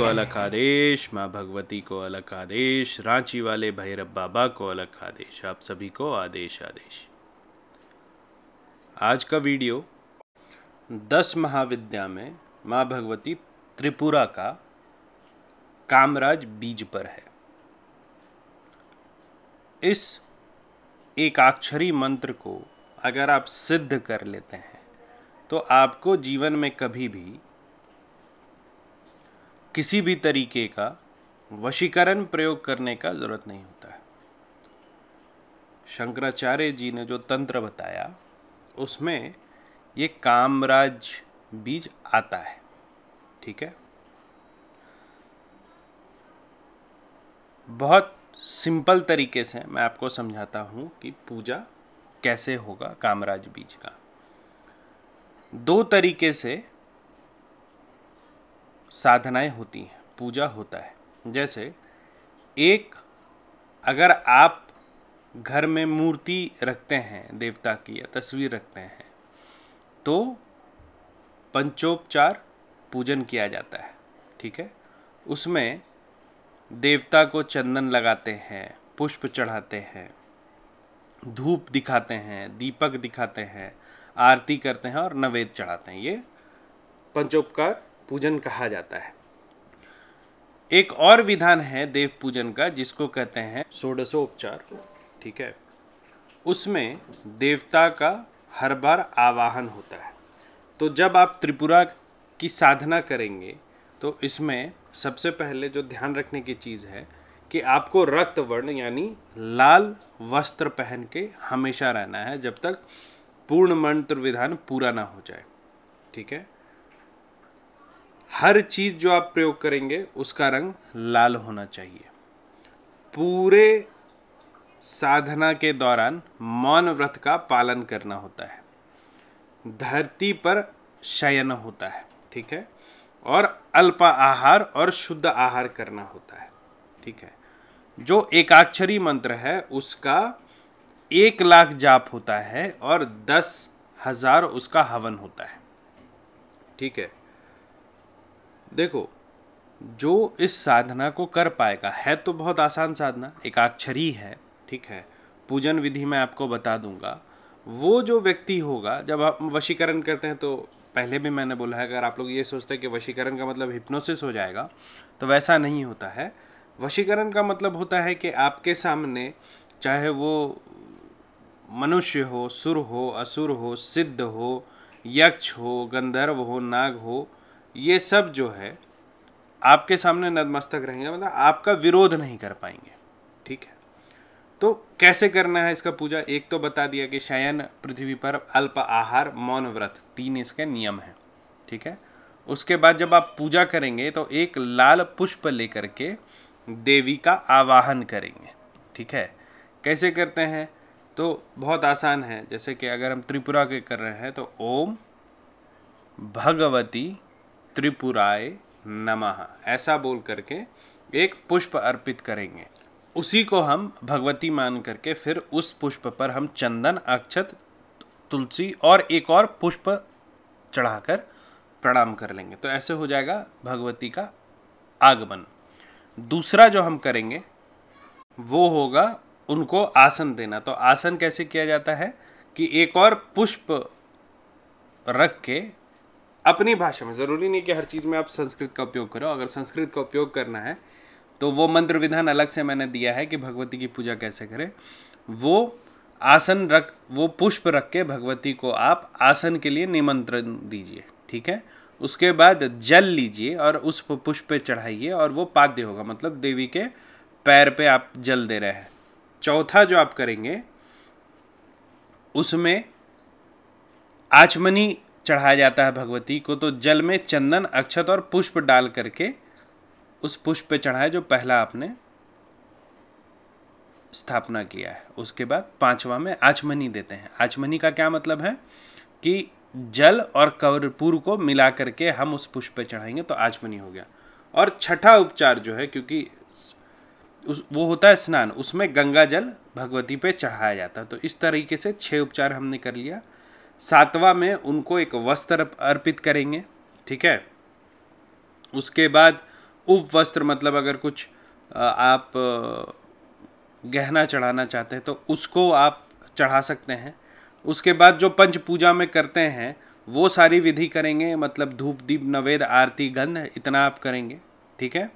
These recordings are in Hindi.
को अलग आदेश माँ भगवती को अलग आदेश रांची वाले भैरव बाबा को अलग आदेश आप सभी को आदेश आदेश आज का वीडियो दस महाविद्या में माँ भगवती त्रिपुरा का कामराज बीज पर है इस एकाक्षरी मंत्र को अगर आप सिद्ध कर लेते हैं तो आपको जीवन में कभी भी किसी भी तरीके का वशीकरण प्रयोग करने का ज़रूरत नहीं होता है शंकराचार्य जी ने जो तंत्र बताया उसमें ये कामराज बीज आता है ठीक है बहुत सिंपल तरीके से मैं आपको समझाता हूँ कि पूजा कैसे होगा कामराज बीज का दो तरीके से साधनाएं होती हैं पूजा होता है जैसे एक अगर आप घर में मूर्ति रखते हैं देवता की या तस्वीर रखते हैं तो पंचोपचार पूजन किया जाता है ठीक है उसमें देवता को चंदन लगाते हैं पुष्प चढ़ाते हैं धूप दिखाते हैं दीपक दिखाते हैं आरती करते हैं और नवेद चढ़ाते हैं ये पंचोपकार पूजन कहा जाता है एक और विधान है देव पूजन का जिसको कहते हैं उपचार ठीक है उसमें देवता का हर बार आवाहन होता है तो जब आप त्रिपुरा की साधना करेंगे तो इसमें सबसे पहले जो ध्यान रखने की चीज़ है कि आपको रक्त वर्ण यानी लाल वस्त्र पहन के हमेशा रहना है जब तक पूर्ण मंत्र विधान पूरा ना हो जाए ठीक है हर चीज़ जो आप प्रयोग करेंगे उसका रंग लाल होना चाहिए पूरे साधना के दौरान मौन व्रत का पालन करना होता है धरती पर शयन होता है ठीक है और अल्पा आहार और शुद्ध आहार करना होता है ठीक है जो एकाक्षरी मंत्र है उसका एक लाख जाप होता है और दस हजार उसका हवन होता है ठीक है देखो जो इस साधना को कर पाएगा है तो बहुत आसान साधना एकाक्षरी है ठीक है पूजन विधि मैं आपको बता दूंगा वो जो व्यक्ति होगा जब आप वशीकरण करते हैं तो पहले भी मैंने बोला है अगर आप लोग ये सोचते हैं कि वशीकरण का मतलब हिप्नोसिस हो जाएगा तो वैसा नहीं होता है वशीकरण का मतलब होता है कि आपके सामने चाहे वो मनुष्य हो सुर हो असुर हो सिद्ध हो यक्ष हो गंधर्व हो नाग हो ये सब जो है आपके सामने नतमस्तक रहेंगे मतलब आपका विरोध नहीं कर पाएंगे ठीक है तो कैसे करना है इसका पूजा एक तो बता दिया कि शयन पृथ्वी पर अल्प आहार मौन व्रत तीन इसके नियम हैं ठीक है उसके बाद जब आप पूजा करेंगे तो एक लाल पुष्प लेकर के देवी का आवाहन करेंगे ठीक है कैसे करते हैं तो बहुत आसान है जैसे कि अगर हम त्रिपुरा के कर रहे हैं तो ओम भगवती त्रिपुराय नमः ऐसा बोल करके एक पुष्प अर्पित करेंगे उसी को हम भगवती मान करके फिर उस पुष्प पर हम चंदन अक्षत तुलसी और एक और पुष्प चढ़ाकर प्रणाम कर लेंगे तो ऐसे हो जाएगा भगवती का आगमन दूसरा जो हम करेंगे वो होगा उनको आसन देना तो आसन कैसे किया जाता है कि एक और पुष्प रख के अपनी भाषा में ज़रूरी नहीं कि हर चीज़ में आप संस्कृत का उपयोग करो अगर संस्कृत का उपयोग करना है तो वो मंत्र विधान अलग से मैंने दिया है कि भगवती की पूजा कैसे करें वो आसन रख वो पुष्प रख के भगवती को आप आसन के लिए निमंत्रण दीजिए ठीक है उसके बाद जल लीजिए और उस पुष्प पे चढ़ाइए और वो पाद्य होगा मतलब देवी के पैर पे आप जल दे रहे हैं चौथा जो आप करेंगे उसमें आचमनी चढ़ाया जाता है भगवती को तो जल में चंदन अक्षत और पुष्प डाल करके उस पुष्प पे चढ़ाया जो पहला आपने स्थापना किया है उसके बाद पांचवा में आचमनी देते हैं आचमनी का क्या मतलब है कि जल और कवरपुर को मिला करके हम उस पुष्प पे चढ़ाएंगे तो आचमनी हो गया और छठा उपचार जो है क्योंकि उस वो होता है स्नान उसमें गंगा जल भगवती पे चढ़ाया जाता है तो इस तरीके से छः उपचार हमने कर लिया सातवां में उनको एक वस्त्र अर्पित करेंगे ठीक है उसके बाद उप वस्त्र मतलब अगर कुछ आप गहना चढ़ाना चाहते हैं तो उसको आप चढ़ा सकते हैं उसके बाद जो पंच पूजा में करते हैं वो सारी विधि करेंगे मतलब धूप दीप नवेद आरती गंध इतना आप करेंगे ठीक है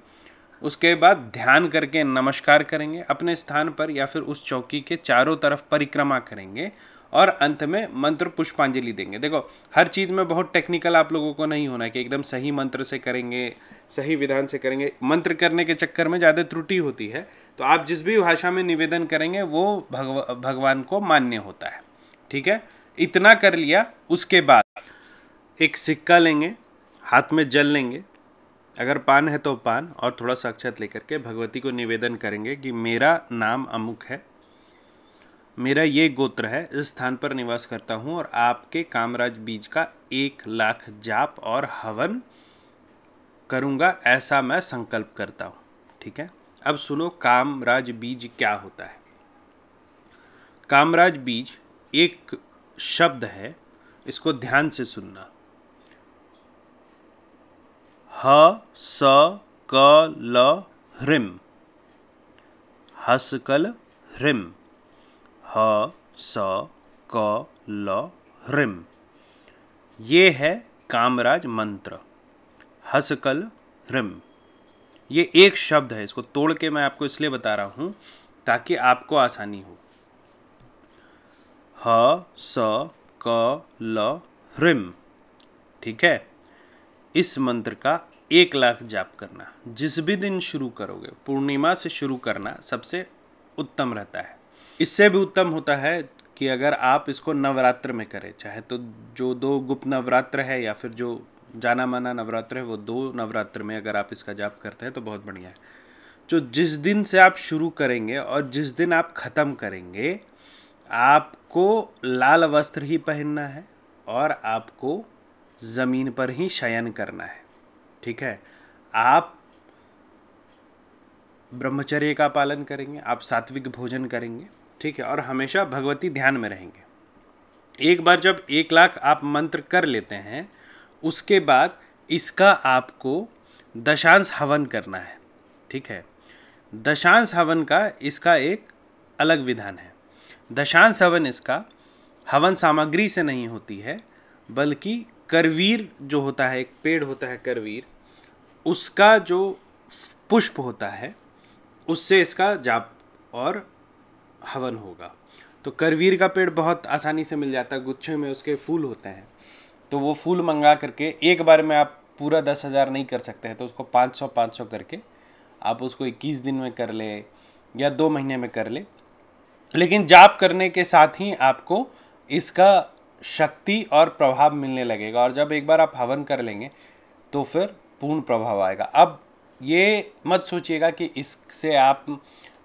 उसके बाद ध्यान करके नमस्कार करेंगे अपने स्थान पर या फिर उस चौकी के चारों तरफ परिक्रमा करेंगे और अंत में मंत्र पुष्पांजलि देंगे देखो हर चीज़ में बहुत टेक्निकल आप लोगों को नहीं होना है कि एकदम सही मंत्र से करेंगे सही विधान से करेंगे मंत्र करने के चक्कर में ज़्यादा त्रुटि होती है तो आप जिस भी भाषा में निवेदन करेंगे वो भगव भगवान को मान्य होता है ठीक है इतना कर लिया उसके बाद एक सिक्का लेंगे हाथ में जल लेंगे अगर पान है तो पान और थोड़ा सा अक्षत लेकर के भगवती को निवेदन करेंगे कि मेरा नाम अमुक है मेरा ये गोत्र है इस स्थान पर निवास करता हूँ और आपके कामराज बीज का एक लाख जाप और हवन करूँगा ऐसा मैं संकल्प करता हूँ ठीक है अब सुनो कामराज बीज क्या होता है कामराज बीज एक शब्द है इसको ध्यान से सुनना ह स क ल ह्रिम हसकल ह्रिम ह स क ल ह्रिम ये है कामराज मंत्र हसकल ह्रिम ये एक शब्द है इसको तोड़ के मैं आपको इसलिए बता रहा हूँ ताकि आपको आसानी हो ह स क ल ह्रिम ठीक है इस मंत्र का एक लाख जाप करना जिस भी दिन शुरू करोगे पूर्णिमा से शुरू करना सबसे उत्तम रहता है इससे भी उत्तम होता है कि अगर आप इसको नवरात्र में करें चाहे तो जो दो गुप्त नवरात्र है या फिर जो जाना माना नवरात्र है वो दो नवरात्र में अगर आप इसका जाप करते हैं तो बहुत बढ़िया है जो जिस दिन से आप शुरू करेंगे और जिस दिन आप ख़त्म करेंगे आपको लाल वस्त्र ही पहनना है और आपको ज़मीन पर ही शयन करना है ठीक है आप ब्रह्मचर्य का पालन करेंगे आप सात्विक भोजन करेंगे ठीक है और हमेशा भगवती ध्यान में रहेंगे एक बार जब एक लाख आप मंत्र कर लेते हैं उसके बाद इसका आपको दशांश हवन करना है ठीक है दशांश हवन का इसका एक अलग विधान है दशांश हवन इसका हवन सामग्री से नहीं होती है बल्कि करवीर जो होता है एक पेड़ होता है करवीर उसका जो पुष्प होता है उससे इसका जाप और हवन होगा तो करवीर का पेड़ बहुत आसानी से मिल जाता है गुच्छे में उसके फूल होते हैं तो वो फूल मंगा करके एक बार में आप पूरा दस हज़ार नहीं कर सकते हैं तो उसको पाँच सौ पाँच सौ करके आप उसको इक्कीस दिन में कर ले या दो महीने में कर ले लेकिन जाप करने के साथ ही आपको इसका शक्ति और प्रभाव मिलने लगेगा और जब एक बार आप हवन कर लेंगे तो फिर पूर्ण प्रभाव आएगा अब ये मत सोचिएगा कि इससे आप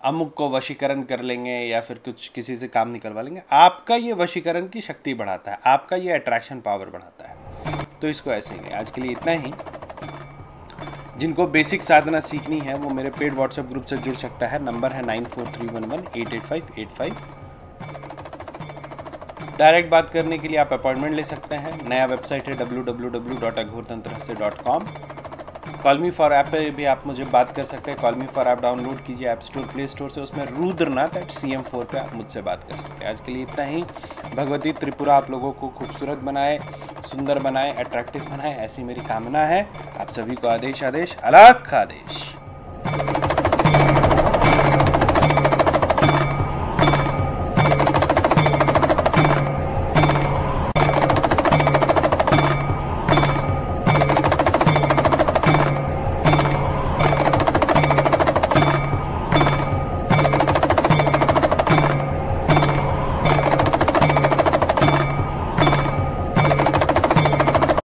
अमुक को वशीकरण कर लेंगे या फिर कुछ किसी से काम निकलवा लेंगे आपका ये वशीकरण की शक्ति बढ़ाता है आपका ये अट्रैक्शन पावर बढ़ाता है तो इसको ऐसे ही नहीं आज के लिए इतना ही जिनको बेसिक साधना सीखनी है वो मेरे पेड व्हाट्सएप ग्रुप से जुड़ सकता है नंबर है nine four three one one eight eight five eight five direct बात करने के लिए आप अपॉइंटमेंट ले सकते हैं नया वेबसाइट है डब्ल्यू डब्ल्यू डब्ल्यू डॉट से dot com call me for app पर भी आप मुझे बात कर सकते हैं कॉलमी फॉर ऐप डाउनलोड कीजिए ऐप स्टोर प्ले स्टोर से उसमें Rudranath at C M four पर आप मुझसे बात कर सकते हैं आज के लिए इतना ही भगवती त्रिपुरा आप लोगों को खूबसूरत बनाए सुंदर बनाए अट्रैक्टिव बनाए ऐसी मेरी कामना है आप सभी को आदेश आदेश अलग आदेश